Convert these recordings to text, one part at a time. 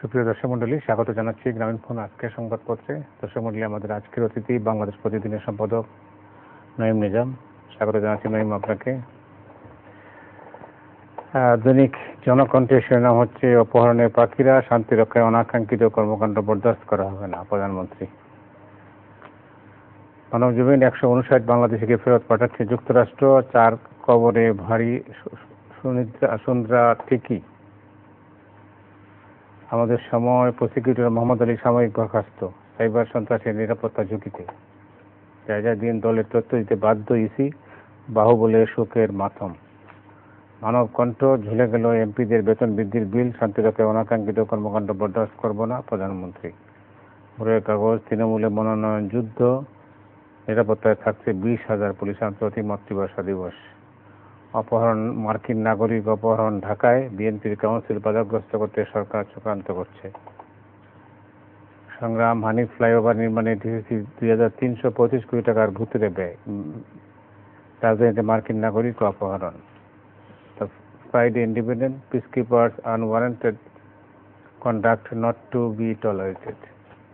সুপ্রিয় দর্শক মন্ডলী স্বাগত জানাচ্ছি গ্রামীণ ফোন আজকে সংবাদপত্রে দর্শক মন্ডলী আমাদের আজকের অতিথি বাংলাদেশ প্রতিদিনের সম্পাদক নয়ম নিজাম স্বাগত জানাচ্ছি নয়ম আপনাকে দৈনিক জনকণ্ঠের শিরোনাম হচ্ছে অপহরণের পাখিরা শান্তি রক্ষায় অনাকাঙ্ক্ষিত কর্মকাণ্ড বরদাস্ত করা হবে না প্রধানমন্ত্রী মানব মানবজমিন একশো উনষাট বাংলাদেশিকে ফেরত পাঠাচ্ছে যুক্তরাষ্ট্র চার কবরে ভারী সুনিদ্রা সুন্দ্রা ঠিকই আমাদের সময় প্রসিকিউটর মোহাম্মদ আলী সাময়িক বরখাস্ত সাইবার সন্ত্রাসের নিরাপত্তা ঝুঁকিতে যা দিন দলের তথ্য দিতে বাধ্য ইসি বাহুবলে শোকের মাথম মানব কণ্ঠ ঝুলে গেল এমপিদের বেতন বৃদ্ধির বিল শান্তিরক্ষে অনাকাঙ্ক্ষিত কর্মকাণ্ড বরদাস্ত করব না প্রধানমন্ত্রী ভোরের কাগজ তৃণমূলে মনোনয়ন যুদ্ধ নিরাপত্তায় থাকছে বিশ হাজার পুলিশ আন্তর্জাতিক মাতৃভাষা দিবস অপহরণ মার্কিন নাগরিক অপহরণ ঢাকায় বিএনপির কাউন্সিল বাধাগ্রস্ত করতে সরকার চক্রান্ত করছে সংগ্রাম হানি ফ্লাইওভার নির্মাণে ডিসিসি দুই হাজার তিনশো পঁচিশ কোটি টাকার ঘুতুরে ব্যয় রাজধানীতে মার্কিন নাগরিক অপহরণ Friday independent peacekeepers unwarranted conduct not to be tolerated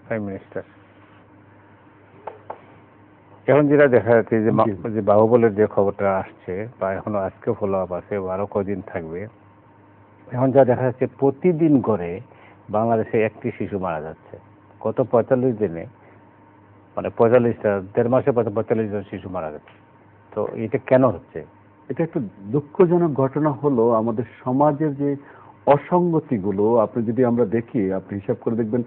prime minister এখন যেটা দেখা যাচ্ছে যে যে বাহুবলের যে খবরটা আসছে বা এখনো আজকে ফলো আপ আছে আরো কদিন থাকবে এখন যা দেখা যাচ্ছে প্রতিদিন করে বাংলাদেশে একটি শিশু মারা যাচ্ছে গত পঁয়তাল্লিশ দিনে মানে পঁয়তাল্লিশটা দেড় মাসে পঁয়তাল্লিশ জন শিশু মারা যাচ্ছে তো এটা কেন হচ্ছে এটা একটা দুঃখজনক ঘটনা হলো আমাদের সমাজের যে অসঙ্গতিগুলো আপনি যদি আমরা দেখি আপনি হিসাব করে দেখবেন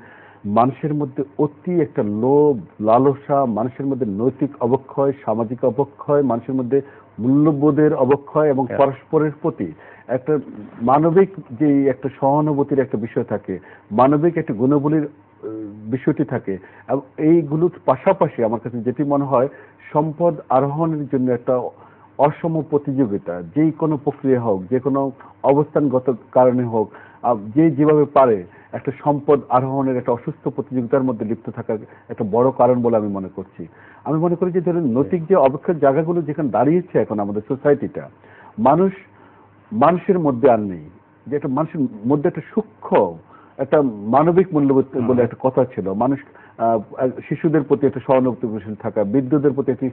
মানুষের মধ্যে অতি একটা লোভ লালসা মানুষের মধ্যে নৈতিক অবক্ষয় সামাজিক অবক্ষয় মানুষের মধ্যে মূল্যবোধের অবক্ষয় এবং হ্যাঁ। পরস্পরের প্রতি একটা মানবিক যে একটা সহানুভূতির একটা বিষয় থাকে মানবিক একটা গুণাবলীর বিষয়টি থাকে এবং এইগুলোর পাশাপাশি আমার কাছে যেটি মনে হয় সম্পদ আরোহণের জন্য একটা অসম প্রতিযোগিতা যে কোনো প্রক্রিয়া হোক যে কোনো অবস্থানগত কারণে হোক যে যেভাবে পারে একটা সম্পদ আরোহণের একটা অসুস্থ প্রতিযোগিতার মধ্যে লিপ্ত থাকার একটা বড় কারণ বলে আমি মনে করছি আমি মনে করি যে ধরেন নৈতিক যে অবক্ষের জায়গাগুলো যেখানে দাঁড়িয়েছে এখন আমাদের সোসাইটিটা মানুষ মানুষের মধ্যে আর নেই যে একটা মানুষের মধ্যে একটা সূক্ষ্ম একটা মানবিক মূল্যবোধ হ্যাঁ। বলে একটা কথা ছিল মানুষ শিশুদের প্রতি একটা সহানুভূতিশীল থাকা বৃদ্ধদের প্রতি একটি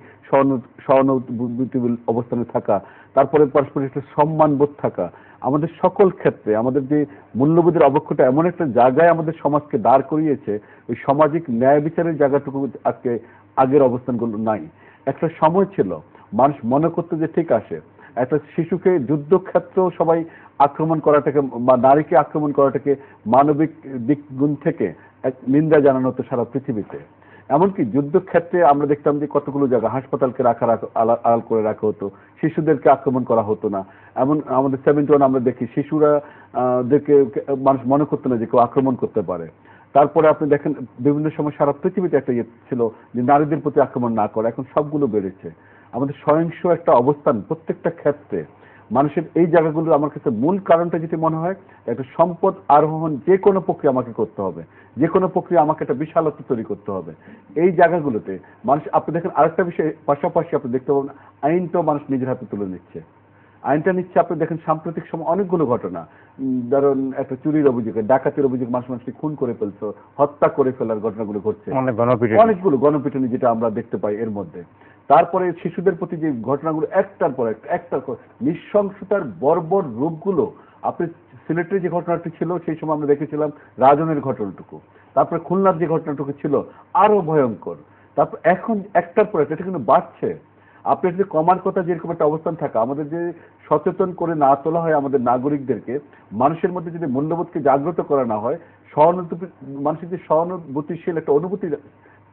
সহানুভূতি অবস্থানে থাকা তারপরে পারস্পরিক একটা সম্মানবোধ থাকা আমাদের সকল ক্ষেত্রে আমাদের যে মূল্যবোধের অবক্ষটা এমন একটা জায়গায় আমাদের সমাজকে দাঁড় করিয়েছে ওই সামাজিক ন্যায় বিচারের জায়গাটুকু আজকে আগের অবস্থানগুলো নাই একটা সময় ছিল মানুষ মনে করতে যে ঠিক আসে একটা শিশুকে যুদ্ধক্ষেত্র সবাই আক্রমণ করাটাকে বা নারীকে আক্রমণ করাটাকে মানবিক দিকগুণ থেকে এক নিন্দা জানানো হতো সারা পৃথিবীতে এমনকি যুদ্ধক্ষেত্রে আমরা দেখতাম যে কতগুলো জায়গা হাসপাতালকে রাখা আড়াল করে রাখা হতো শিশুদেরকে আক্রমণ করা হতো না এমন আমাদের সেভেন্টি ওয়ান আমরা দেখি শিশুরা দেরকে মানুষ মনে করতো না যে কেউ আক্রমণ করতে পারে তারপরে আপনি দেখেন বিভিন্ন সময় সারা পৃথিবীতে একটা ইয়ে ছিল যে নারীদের প্রতি আক্রমণ না করা এখন সবগুলো বেড়েছে আমাদের স্বয়ংস একটা অবস্থান প্রত্যেকটা ক্ষেত্রে মানুষের এই জায়গাগুলো আমার কাছে মূল কারণটা যেটি মনে হয় একটা সম্পদ আরোহণ যে কোনো প্রক্রিয়া আমাকে করতে হবে যে কোনো প্রক্রিয়া আমাকে একটা বিশালত্ব তৈরি করতে হবে এই জায়গাগুলোতে মানুষ আপনি দেখেন আরেকটা বিষয় পাশাপাশি আপনি দেখতে পাবেন আইনটাও মানুষ নিজের হাতে তুলে নিচ্ছে আইনটা নিচ্ছে আপনি দেখেন সাম্প্রতিক সময় অনেকগুলো ঘটনা ধরুন একটা চুরির অভিযোগে ডাকাতির অভিযোগ মানুষ মানুষকে খুন করে ফেলছে হত্যা করে ফেলার ঘটনাগুলো ঘটছে অনেকগুলো গণপিটুনি যেটা আমরা দেখতে পাই এর মধ্যে তারপরে শিশুদের প্রতি যে ঘটনাগুলো একটার পর একটা একটার পর নৃশংসতার বর্বর রূপগুলো আপনি সিলেটের যে ঘটনাটি ছিল সেই সময় আমরা দেখেছিলাম রাজনের ঘটনাটুকু তারপরে খুলনার যে ঘটনাটুকু ছিল আরো ভয়ঙ্কর তারপর এখন একটার পর একটা কিন্তু বাড়ছে আপনার যদি কমার কথা যেরকম একটা অবস্থান থাকা আমাদের যে সচেতন করে না তোলা হয় আমাদের নাগরিকদেরকে মানুষের মধ্যে যদি মূল্যবোধকে জাগ্রত করা না হয় সহানুভূতি মানুষের যে সহানুভূতিশীল একটা অনুভূতি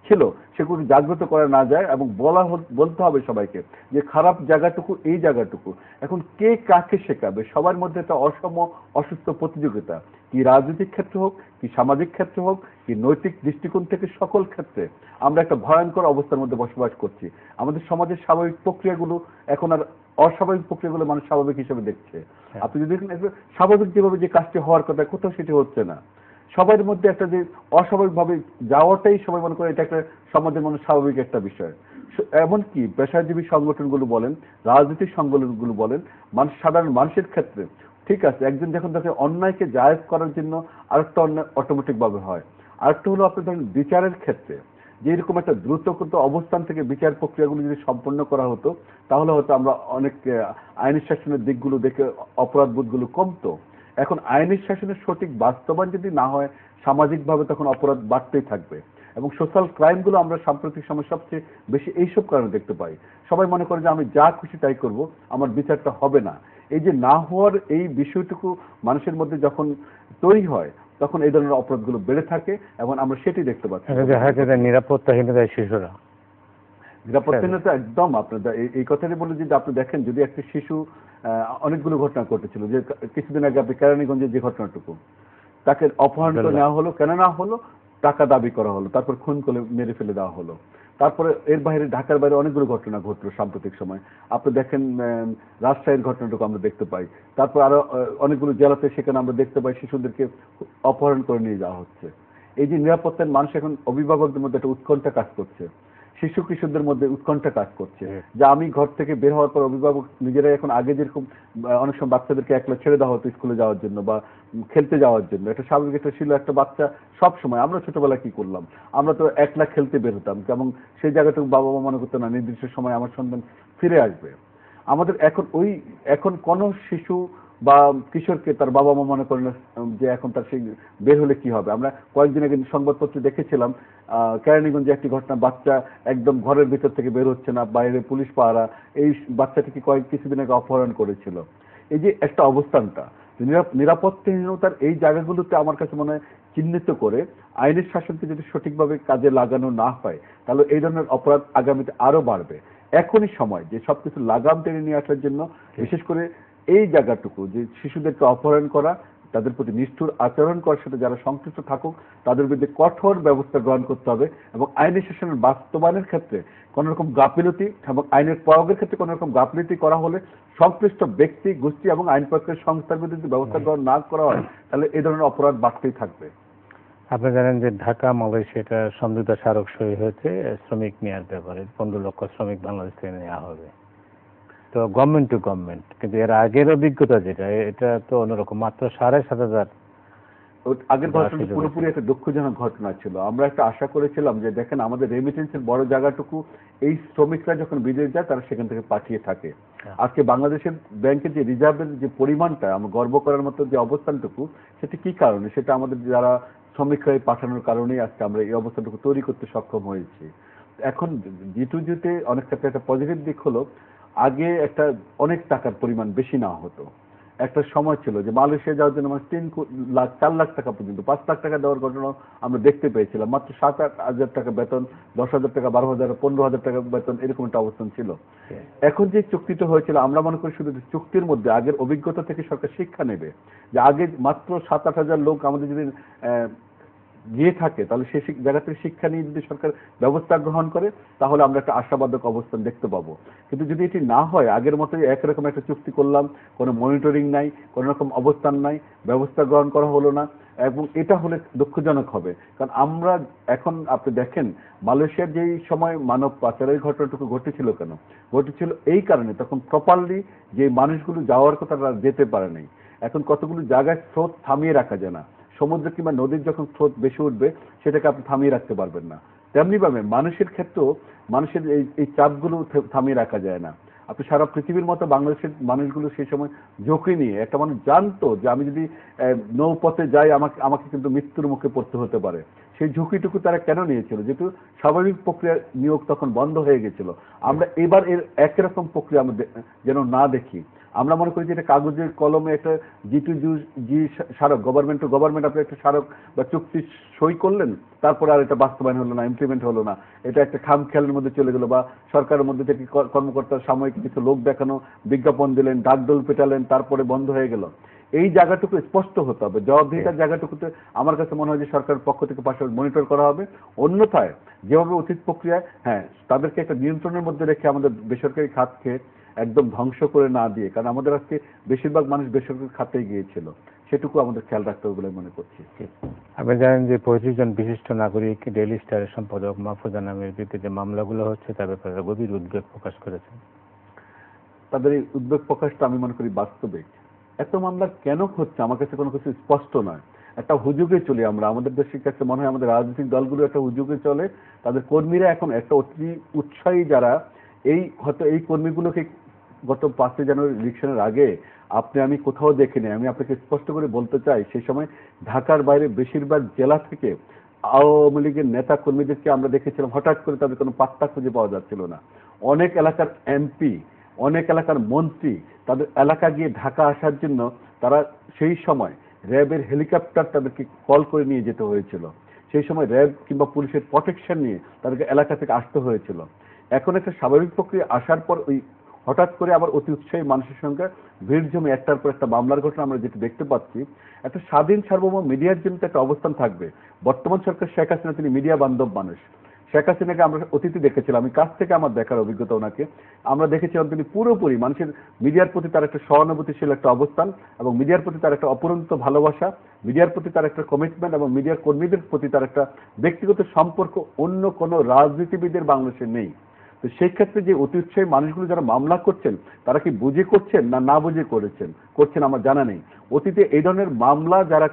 ছিল সেগুলো জাগ্রত করা না যায় এবং বলা বলতে হবে সবাইকে যে খারাপ জায়গাটুকু এই জায়গাটুকু এখন কে কাকে শেখাবে সবার মধ্যে একটা অসম অসুস্থ প্রতিযোগিতা কি রাজনৈতিক ক্ষেত্রে হোক কি সামাজিক ক্ষেত্রে হোক কি নৈতিক দৃষ্টিকোণ থেকে সকল ক্ষেত্রে আমরা একটা ভয়ঙ্কর অবস্থার মধ্যে বসবাস করছি আমাদের সমাজের স্বাভাবিক প্রক্রিয়াগুলো এখন আর অস্বাভাবিক প্রক্রিয়াগুলো মানুষ স্বাভাবিক হিসেবে দেখছে হ্যাঁ। আপনি যদি স্বাভাবিক যেভাবে যে কাজটি হওয়ার কথা কোথাও সেটি হচ্ছে না সবার মধ্যে একটা যে অস্বাভাবিকভাবে যাওয়াটাই সবাই মনে করে এটা একটা সমাজের মনে স্বাভাবিক একটা বিষয় এমনকি পেশাজীবী সংগঠনগুলো বলেন রাজনৈতিক সংগঠনগুলো বলেন মানুষ সাধারণ মানুষের ক্ষেত্রে ঠিক আছে একজন যখন দেখে অন্যায়কে জায়েজ করার জন্য আরেকটা অন্যায় অটোমেটিকভাবে হয় আরেকটা হলো আপনি ধরেন বিচারের ক্ষেত্রে যে এরকম একটা দ্রুতগত অবস্থান থেকে বিচার প্রক্রিয়াগুলো যদি সম্পন্ন করা হতো তাহলে হয়তো আমরা অনেক আইন শাসনের দিকগুলো দেখে অপরাধবোধগুলো কমতো এখন আইনের শাসনের সঠিক বাস্তবায়ন যদি না হয় সামাজিকভাবে তখন অপরাধ বাড়তেই থাকবে এবং সোশ্যাল ক্রাইমগুলো আমরা সাম্প্রতিক সময় সবচেয়ে বেশি এইসব কারণে দেখতে পাই সবাই মনে করে যে আমি যা খুশি তাই করব আমার বিচারটা হবে না এই যে না হওয়ার এই বিষয়টুকু মানুষের মধ্যে যখন তৈরি হয় তখন এই ধরনের অপরাধগুলো বেড়ে থাকে এবং আমরা সেটি দেখতে পাচ্ছি নিরাপত্তাহীনতায় শিশুরা নিরাপত্তাহীনতা হ্যাঁ, হ্যাঁ। একদম আপনার এই কথাটি বলে যদি আপনি দেখেন যদি একটা শিশু অনেকগুলো ঘটনা ঘটেছিল যে কিছুদিন আগে আপনি কেরানীগঞ্জের যে ঘটনাটুকু তাকে অপহরণ করে নেওয়া হলো কেন না হলো টাকা দাবি করা হলো তারপর খুন করে মেরে ফেলে দেওয়া হলো তারপরে এর বাইরে ঢাকার বাইরে অনেকগুলো ঘটনা ঘটল সাম্প্রতিক সময় আপনি দেখেন রাজশাহীর ঘটনাটুকু আমরা দেখতে পাই তারপর আরো অনেকগুলো জেলাতে সেখানে আমরা দেখতে পাই শিশুদেরকে অপহরণ করে নিয়ে যাওয়া হচ্ছে এই যে নিরাপত্তার মানুষ এখন অভিভাবকদের মধ্যে একটা উৎকণ্ঠা কাজ করছে শিশু কিশোরদের মধ্যে উৎকণ্ঠা কাজ করছে যে হ্যাঁ। আমি ঘর থেকে বের হওয়ার পর অভিভাবক নিজেরাই এখন আগে যেরকম অনেক সময় বাচ্চাদেরকে একলা ছেড়ে দেওয়া হতো স্কুলে যাওয়ার জন্য বা খেলতে যাওয়ার জন্য এটা স্বাভাবিক এটা ছিল একটা বাচ্চা সব সময় আমরা ছোটবেলা কি করলাম আমরা তো একলা খেলতে বের হতাম কেমন সেই জায়গাটুকু বাবা মা মনে করতো না নির্দিষ্ট সময় আমার সন্তান ফিরে আসবে আমাদের এখন ওই এখন কোনো শিশু বা কিশোরকে তার বাবা মা মনে করেন যে এখন তার সেই বের হলে কি হবে আমরা কয়েকদিন আগে সংবাদপত্রে দেখেছিলাম কেরানীগঞ্জে একটি ঘটনা বাচ্চা একদম ঘরের ভিতর থেকে বের হচ্ছে না বাইরে পুলিশ পাহারা এই বাচ্চাটিকে কয়েক কিছুদিন আগে অপহরণ করেছিল এই যে একটা অবস্থানটা নিরাপত্তাহীনতার এই জায়গাগুলোতে আমার কাছে মনে হয় চিহ্নিত করে আইনের শাসনকে যদি সঠিকভাবে কাজে লাগানো না হয় তাহলে এই ধরনের অপরাধ আগামীতে আরো বাড়বে এখনই সময় যে সবকিছু লাগাম টেনে নিয়ে আসার জন্য বিশেষ করে এই জায়গাটুকু যে শিশুদেরকে অপহরণ করা তাদের প্রতি নিষ্ঠুর আচরণ করার সাথে যারা সংশ্লিষ্ট থাকুক তাদের বিরুদ্ধে কঠোর ব্যবস্থা গ্রহণ করতে হবে এবং আইনি শাসনের বাস্তবায়নের ক্ষেত্রে কোনো রকম গাফিলতি এবং আইনের প্রয়োগের ক্ষেত্রে কোনো রকম গাফিলতি করা হলে সংশ্লিষ্ট ব্যক্তি গোষ্ঠী এবং আইন প্রয়োগের সংস্থার বিরুদ্ধে ব্যবস্থা গ্রহণ না করা হয় তাহলে এই ধরনের অপরাধ বাড়তেই থাকবে আপনি জানেন যে ঢাকা মালয়েশিয়াটা এটা সমঝোতা স্মারক সই হয়েছে শ্রমিক নেওয়ার ব্যাপারে পনেরো লক্ষ শ্রমিক বাংলাদেশ থেকে নেওয়া হবে তো গভর্নমেন্ট টু গভর্নমেন্ট কিন্তু এর আগের অভিজ্ঞতা যেটা এটা তো অন্যরকম মাত্র সাড়ে সাত হাজার আগের বছর পুরোপুরি একটা দুঃখজনক ঘটনা ছিল আমরা একটা আশা করেছিলাম যে দেখেন আমাদের রেমিটেন্সের বড় জায়গাটুকু এই শ্রমিকরা যখন বিদেশ যায় তারা সেখান থেকে পাঠিয়ে থাকে হ্যাঁ। আজকে বাংলাদেশের ব্যাংকের যে রিজার্ভের যে পরিমাণটা আমরা গর্ব করার মতো যে অবস্থানটুকু সেটা কি কারণে সেটা আমাদের যারা শ্রমিকরা পাঠানোর কারণেই আজকে আমরা এই অবস্থানটুকু তৈরি করতে সক্ষম হয়েছি এখন জিটু জিতে অনেক ক্ষেত্রে একটা পজিটিভ দিক হলো আগে একটা অনেক টাকার পরিমাণ বেশি নেওয়া হতো একটা সময় ছিল যে মালয়েশিয়া যাওয়ার জন্য আমার মানে তিন লাখ চার লাখ টাকা পর্যন্ত পাঁচ লাখ টাকা দেওয়ার ঘটনা আমরা দেখতে পেয়েছিলাম মাত্র সাত আট হাজার টাকা বেতন দশ হাজার টাকা বারো হাজার পনেরো হাজার টাকা বেতন এরকম একটা অবস্থান ছিল হ্যাঁ। এখন যে চুক্তিটা হয়েছিল আমরা মনে করি শুধু চুক্তির মধ্যে আগের অভিজ্ঞতা থেকে সরকার শিক্ষা নেবে যে আগে মাত্র সাত আট হাজার লোক আমাদের যদি গিয়ে থাকে তাহলে সে জায়গা থেকে শিক্ষা নিয়ে যদি সরকার ব্যবস্থা গ্রহণ করে তাহলে আমরা একটা আশাবাদক অবস্থান দেখতে পাবো কিন্তু যদি এটি না হয় আগের মতোই একরকম একটা চুক্তি করলাম কোনো মনিটরিং নাই কোনো রকম অবস্থান নাই ব্যবস্থা গ্রহণ করা হলো না এবং এটা হলে দুঃখজনক হবে কারণ আমরা এখন আপনি দেখেন মালয়েশিয়ার যেই সময় মানব পাচারের ঘটনাটুকু ঘটেছিল কেন ঘটেছিল এই কারণে তখন প্রপারলি যে মানুষগুলো যাওয়ার কথা তারা যেতে পারে নাই এখন কতগুলো জায়গায় স্রোত থামিয়ে রাখা যায় না সমুদ্র কিংবা নদীর যখন স্রোত বেশি উঠবে সেটাকে আপনি থামিয়ে রাখতে পারবেন না তেমনিভাবে মানুষের ক্ষেত্রেও মানুষের এই এই চাপগুলো থামিয়ে রাখা যায় না আপনি সারা পৃথিবীর মতো বাংলাদেশের মানুষগুলো সেই সময় ঝুঁকি নিয়ে একটা মানুষ জানতো যে আমি যদি নৌপথে যাই আমাকে আমাকে কিন্তু মৃত্যুর মুখে পড়তে হতে পারে সেই ঝুঁকিটুকু তারা কেন নিয়েছিল যেহেতু স্বাভাবিক প্রক্রিয়া নিয়োগ তখন বন্ধ হয়ে গেছিল আমরা এবার এর একরকম প্রক্রিয়া আমরা যেন না দেখি আমরা মনে করি যে এটা কাগজে কলমে একটা জি টু জু জি স্মারক গভর্নমেন্ট টু গভর্নমেন্ট আপনি একটা স্মারক বা চুক্তি সই করলেন তারপর আর এটা বাস্তবায়ন হলো না ইমপ্লিমেন্ট হলো না এটা একটা খাম খেয়ালের মধ্যে চলে গেলো বা সরকারের মধ্যে থেকে কর্মকর্তার সাময়িক কিছু লোক দেখানো বিজ্ঞাপন দিলেন ডাকদল পেটালেন তারপরে বন্ধ হয়ে গেল এই জায়গাটুকু স্পষ্ট হতে হবে জবাবদিহিতার জায়গাটুকুতে আমার কাছে মনে হয় যে সরকারের পক্ষ থেকে পাশে মনিটর করা হবে অন্যথায় যেভাবে অতীত প্রক্রিয়ায় হ্যাঁ তাদেরকে একটা নিয়ন্ত্রণের মধ্যে রেখে আমাদের বেসরকারি খাতকে একদম ধ্বংস করে না দিয়ে কারণ আমাদের আজকে বেশিরভাগ মানুষ বেসরকারি খাতে গিয়েছিল সেটুকু আমাদের খেয়াল রাখতে হবে বলে মনে করছি আপনি জানেন যে পঁয়ত্রিশ জন বিশিষ্ট নাগরিক ডেলি স্টারের সম্পাদক মাহফুজা নামের বিরুদ্ধে যে মামলাগুলো হচ্ছে তার ব্যাপারে গভীর উদ্বেগ প্রকাশ করেছেন তাদের এই উদ্বেগ প্রকাশটা আমি মনে করি বাস্তবিক এত মামলা কেন হচ্ছে আমার কাছে কোনো কিছু স্পষ্ট নয় একটা হুজুগে চলে আমরা আমাদের দেশের কাছে মনে হয় আমাদের রাজনৈতিক দলগুলো একটা হুজুগে চলে তাদের কর্মীরা এখন একটা অতি উৎসাহী যারা এই হয়তো এই কর্মীগুলোকে গত পাঁচই জানুয়ারি ইলেকশনের আগে আপনি আমি কোথাও দেখিনি আমি আপনাকে স্পষ্ট করে বলতে চাই সেই সময় ঢাকার বাইরে বেশিরভাগ জেলা থেকে আওয়ামী লীগের নেতা কর্মীদেরকে আমরা দেখেছিলাম হঠাৎ করে তাদের কোনো পাত্তা খুঁজে পাওয়া যাচ্ছিল না অনেক এলাকার এমপি অনেক এলাকার মন্ত্রী তাদের এলাকা গিয়ে ঢাকা আসার জন্য তারা সেই সময় র্যাবের হেলিকপ্টার তাদেরকে কল করে নিয়ে যেতে হয়েছিল সেই সময় র্যাব কিংবা পুলিশের প্রটেকশন নিয়ে তাদেরকে এলাকা থেকে আসতে হয়েছিল এখন একটা স্বাভাবিক প্রক্রিয়া আসার পর ওই হঠাৎ করে আবার অতি উৎসাহী মানুষের সঙ্গে ভিড় জমে একটার পর একটা মামলার ঘটনা আমরা যেটা দেখতে পাচ্ছি একটা স্বাধীন সার্বভৌম মিডিয়ার জন্য একটা অবস্থান থাকবে বর্তমান সরকার শেখ হাসিনা তিনি মিডিয়া বান্ধব মানুষ শেখ হাসিনাকে আমরা অতিথি দেখেছিলাম আমি কাছ থেকে আমার দেখার অভিজ্ঞতা ওনাকে আমরা দেখেছিলাম তিনি পুরোপুরি মানুষের মিডিয়ার প্রতি তার একটা সহানুভূতিশীল একটা অবস্থান এবং মিডিয়ার প্রতি তার একটা অপরন্ত ভালোবাসা মিডিয়ার প্রতি তার একটা কমিটমেন্ট এবং মিডিয়ার কর্মীদের প্রতি তার একটা ব্যক্তিগত সম্পর্ক অন্য কোনো রাজনীতিবিদের বাংলাদেশে নেই তো সেই ক্ষেত্রে যে অতি উৎসাহী মানুষগুলো যারা মামলা করছেন তারা কি বুঝে করছেন না না বুঝে করেছেন করছেন আমার জানা নেই অতীতে এই ধরনের মামলা যারা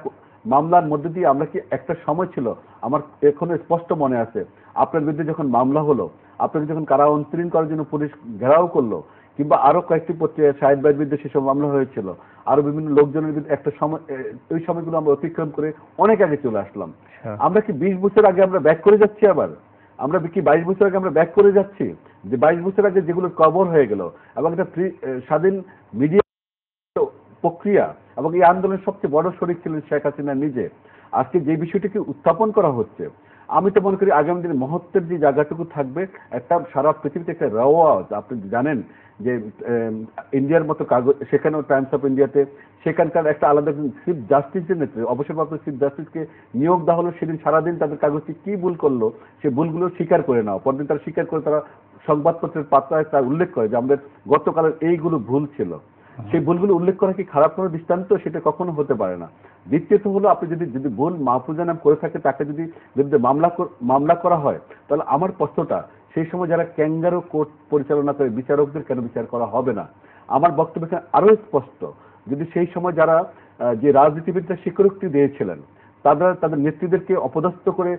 মামলার মধ্যে দিয়ে আমরা কি একটা সময় ছিল আমার এখনো স্পষ্ট মনে আছে আপনার বিরুদ্ধে যখন মামলা হলো আপনাকে যখন কারা অন্তরীণ করার জন্য পুলিশ ঘেরাও করলো কিংবা আরো কয়েকটি পত্রিকা সাহেব ভাইয়ের বিরুদ্ধে সেসব মামলা হয়েছিল আরো বিভিন্ন লোকজনের বিরুদ্ধে একটা সময় ওই সময়গুলো আমরা অতিক্রম করে অনেক আগে চলে আসলাম আচ্ছা। আমরা কি বিশ বছর আগে আমরা ব্যাক করে যাচ্ছি আবার আমরা কি বাইশ বছর আগে আমরা ব্যাক করে যাচ্ছি যে বাইশ বছর আগে যেগুলো কবর হয়ে গেল এবং একটা স্বাধীন মিডিয়া প্রক্রিয়া এবং এই আন্দোলনের সবচেয়ে বড় শরীর ছিলেন শেখ হাসিনা নিজে আজকে যে বিষয়টিকে উত্থাপন করা হচ্ছে আমি তো মনে করি আগামী দিনে মহত্বের যে জায়গাটুকু থাকবে একটা সারা পৃথিবীতে একটা রওয়াজ আপনি জানেন যে ইন্ডিয়ার মতো কাগজ সেখানেও টাইমস অফ ইন্ডিয়াতে সেখানকার একটা আলাদা চিফ যে নেতৃত্ব অবসরপ্রাপ্ত চিফ জাস্টিসকে নিয়োগ দেওয়া হলো সেদিন সারাদিন তাদের কাগজটি কি ভুল করলো সে ভুলগুলো স্বীকার করে নাও পরদিন তারা স্বীকার করে তারা সংবাদপত্রের পাত্রায় তার উল্লেখ করে যে আমাদের গতকালের এইগুলো ভুল ছিল সেই ভুলগুলো উল্লেখ করা কি খারাপ কোনো দৃষ্টান্ত সেটা কখনো হতে পারে না দ্বিতীয়ত হলো আপনি যদি যদি ভুল মাহফুজা নাম করে থাকে তাকে যদি বিরুদ্ধে মামলা মামলা করা হয় তাহলে আমার প্রশ্নটা সেই সময় যারা ক্যাঙ্গারো কোর্ট পরিচালনা করে বিচারকদের কেন বিচার করা হবে না আমার বক্তব্য এখানে আরও স্পষ্ট যদি সেই সময় যারা যে রাজনীতিবিদরা স্বীকারোক্তি দিয়েছিলেন তারা তাদের নেত্রীদেরকে অপদস্থ করে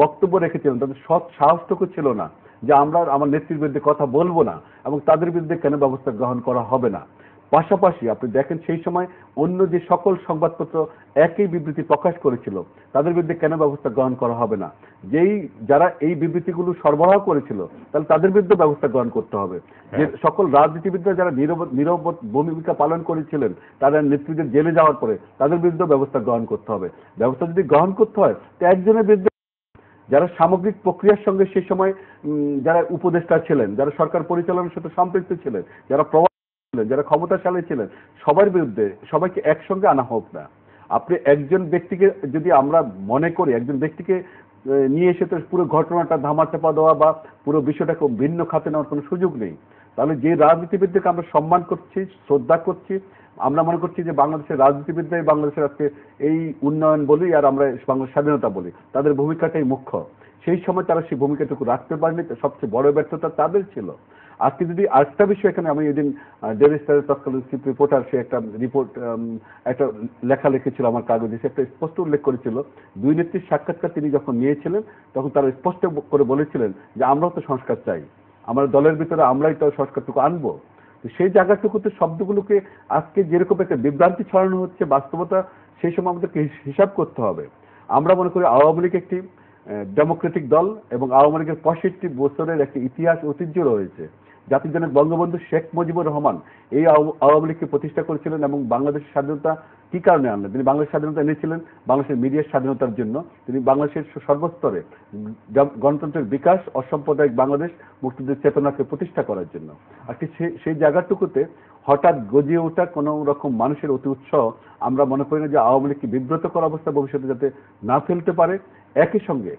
বক্তব্য রেখেছিলেন তাদের সৎ সাহসটুকু ছিল না যে আমরা আমার নেত্রীর বিরুদ্ধে কথা বলবো না এবং তাদের বিরুদ্ধে কেন ব্যবস্থা গ্রহণ করা হবে না পাশাপাশি আপনি দেখেন সেই সময় অন্য যে সকল সংবাদপত্র একই বিবৃতি প্রকাশ করেছিল তাদের বিরুদ্ধে কেন ব্যবস্থা গ্রহণ করা হবে না যেই যারা এই বিবৃতিগুলো সরবরাহ করেছিল তাহলে তাদের বিরুদ্ধে ব্যবস্থা গ্রহণ করতে হবে হ্যাঁ। যে সকল রাজনীতিবিদরা যারা নিরব ভূমিকা পালন করেছিলেন তাদের নেতৃত্বে জেলে যাওয়ার পরে তাদের বিরুদ্ধে ব্যবস্থা গ্রহণ করতে হবে ব্যবস্থা যদি গ্রহণ করতে হয় তো একজনের বিরুদ্ধে যারা সামগ্রিক প্রক্রিয়ার সঙ্গে সেই সময় যারা উপদেষ্টা ছিলেন যারা সরকার পরিচালনার সাথে সম্পৃক্ত ছিলেন যারা ছিলেন যারা ক্ষমতাশালী ছিলেন সবার বিরুদ্ধে সবাইকে একসঙ্গে আনা হোক না আপনি একজন ব্যক্তিকে যদি আমরা মনে করি একজন ব্যক্তিকে নিয়ে এসে তো পুরো ঘটনাটা ধামাচাপা দেওয়া বা পুরো বিষয়টাকে ভিন্ন খাতে নেওয়ার কোনো সুযোগ নেই তাহলে যে রাজনীতিবিদদেরকে আমরা সম্মান করছি শ্রদ্ধা করছি আমরা মনে করছি যে বাংলাদেশের রাজনীতিবিদরাই বাংলাদেশের আজকে এই উন্নয়ন বলি আর আমরা বাংলাদেশ স্বাধীনতা বলি তাদের ভূমিকাটাই মুখ্য সেই সময় তারা সেই ভূমিকাটুকু রাখতে পারেনি সবচেয়ে বড় ব্যর্থতা তাদের ছিল আজকে যদি আরেকটা বিষয় এখানে আমি ওইদিন ডেভিস স্টারের তৎকালীন চিফ রিপোর্টার সে একটা রিপোর্ট একটা লেখা লিখেছিল আমার কাগজে সে একটা স্পষ্ট উল্লেখ করেছিল দুই নেত্রীর সাক্ষাৎকার তিনি যখন নিয়েছিলেন তখন তারা স্পষ্ট করে বলেছিলেন যে আমরাও তো সংস্কার চাই আমার দলের ভিতরে আমরাই তো সংস্কারটুকু আনবো তো সেই জায়গাটুকুতে শব্দগুলোকে আজকে যেরকম একটা বিভ্রান্তি ছড়ানো হচ্ছে বাস্তবতা সেই সময় আমাদেরকে হিসাব করতে হবে আমরা মনে করি আওয়ামী লীগ একটি ডেমোক্রেটিক দল এবং আওয়ামী লীগের পঁয়ষট্টি বছরের একটি ইতিহাস ঐতিহ্য রয়েছে জাতির জনক বঙ্গবন্ধু শেখ মুজিবুর রহমান এই আওয়ামী লীগকে প্রতিষ্ঠা করেছিলেন এবং বাংলাদেশের স্বাধীনতা কি কারণে আনলেন তিনি বাংলাদেশ স্বাধীনতা এনেছিলেন বাংলাদেশের মিডিয়ার স্বাধীনতার জন্য তিনি বাংলাদেশের সর্বস্তরে গণতন্ত্রের বিকাশ অসাম্প্রদায়িক বাংলাদেশ মুক্তিযুদ্ধের চেতনাকে প্রতিষ্ঠা করার জন্য আর সেই জায়গাটুকুতে হঠাৎ গজিয়ে ওঠা কোনো রকম মানুষের অতি উৎসাহ আমরা মনে করি না যে আওয়ামী লীগকে বিব্রত করা অবস্থা ভবিষ্যতে যাতে না ফেলতে পারে একই সঙ্গে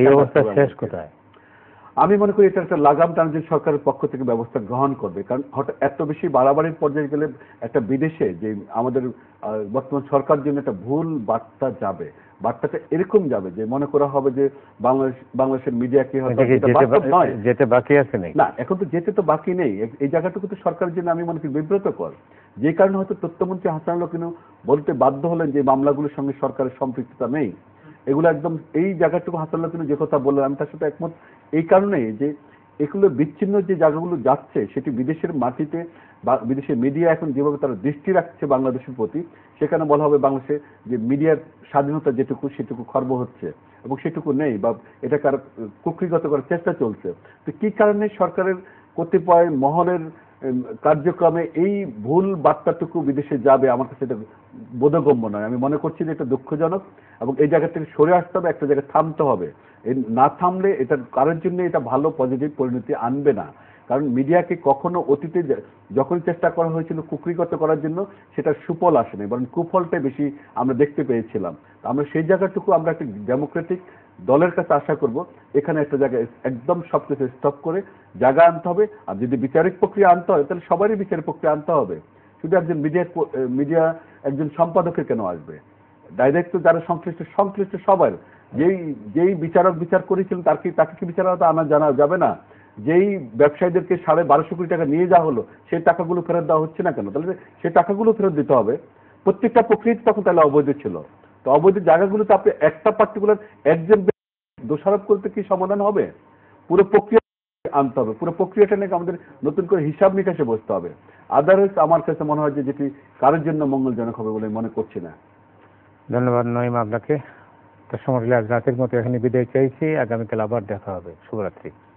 এই অবস্থা শেষ কোথায় আমি মনে করি এটা একটা লাগাম টান যে সরকারের পক্ষ থেকে ব্যবস্থা গ্রহণ করবে কারণ হঠাৎ এত বেশি বাড়াবাড়ির পর্যায়ে গেলে একটা বিদেশে যে আমাদের বর্তমান সরকার জন্য একটা ভুল বার্তা যাবে বার্তাটা এরকম যাবে যে মনে করা হবে যে বাংলাদেশ বাংলাদেশের মিডিয়া কি যেতে বাকি আছে না এখন তো যেতে তো বাকি নেই এই জায়গাটুকু তো সরকারের জন্য আমি মনে করি বিব্রতকর যে কারণে হয়তো তথ্যমন্ত্রী হাসান কিন্তু বলতে বাধ্য হলেন যে মামলাগুলোর সঙ্গে সরকারের সম্পৃক্ততা নেই এগুলো একদম এই জায়গাটুকু হাসাল্লাহ তুমি যে কথা বললেন আমি তার সাথে একমত এই কারণে যে এগুলো বিচ্ছিন্ন যে জায়গাগুলো যাচ্ছে সেটি বিদেশের মাটিতে বা বিদেশের মিডিয়া এখন যেভাবে তারা দৃষ্টি রাখছে বাংলাদেশের প্রতি সেখানে বলা হবে বাংলাদেশে যে মিডিয়ার স্বাধীনতা যেটুকু সেটুকু খর্ব হচ্ছে এবং সেটুকু নেই বা এটা কার কুকরিগত করার চেষ্টা চলছে তো কি কারণে সরকারের কতিপয় মহলের কার্যক্রমে এই ভুল বার্তাটুকু বিদেশে যাবে আমার কাছে এটা বোধগম্য নয় আমি মনে করছি যে এটা দুঃখজনক এবং এই জায়গা থেকে সরে আসতে হবে একটা জায়গায় থামতে হবে না থামলে এটা কারোর জন্য এটা ভালো পজিটিভ পরিণতি আনবে না কারণ মিডিয়াকে কখনো অতীতে যখন চেষ্টা করা হয়েছিল কুকরিগত করার জন্য সেটা সুফল আসেনি বরং কুফলটা বেশি আমরা দেখতে পেয়েছিলাম আমরা সেই জায়গাটুকু আমরা একটা ডেমোক্রেটিক দলের কাছে আশা করব এখানে একটা জায়গায় একদম সব কিছু স্টপ করে জায়গা আনতে হবে আর যদি বিচারিক প্রক্রিয়া আনতে হয় তাহলে সবারই বিচারিক প্রক্রিয়া আনতে হবে শুধু একজন মিডিয়া মিডিয়া একজন সম্পাদকের কেন আসবে ডাইরেক্ট তো যারা সংশ্লিষ্ট সংশ্লিষ্ট সবার যেই যেই বিচারক বিচার করেছিলেন তার কি তাকে কি বিচারালতে আনা জানা যাবে না যেই ব্যবসায়ীদেরকে সাড়ে বারোশো কোটি টাকা নিয়ে যাওয়া হলো সেই টাকাগুলো ফেরত দেওয়া হচ্ছে না কেন তাহলে সেই টাকাগুলো ফেরত দিতে হবে প্রত্যেকটা প্রক্রিয়া তখন তাহলে অবৈধ ছিল তো অবৈধ জায়গাগুলোতে আপনি একটা পার্টিকুলার একজন দোষারোপ করতে কি সমাধান হবে পুরো প্রক্রিয়া আনতে হবে পুরো প্রক্রিয়াটা নাকি আমাদের নতুন করে হিসাব নিকাশে বসতে হবে আদারওয়াইজ আমার কাছে মনে হয় যে যেটি কারোর জন্য মঙ্গলজনক হবে বলে মনে করছি না ধন্যবাদ নইম আপনাকে তো সময় আজ রাতের মতো এখানে বিদায় চাইছি আগামীকাল আবার দেখা হবে শুভরাত্রি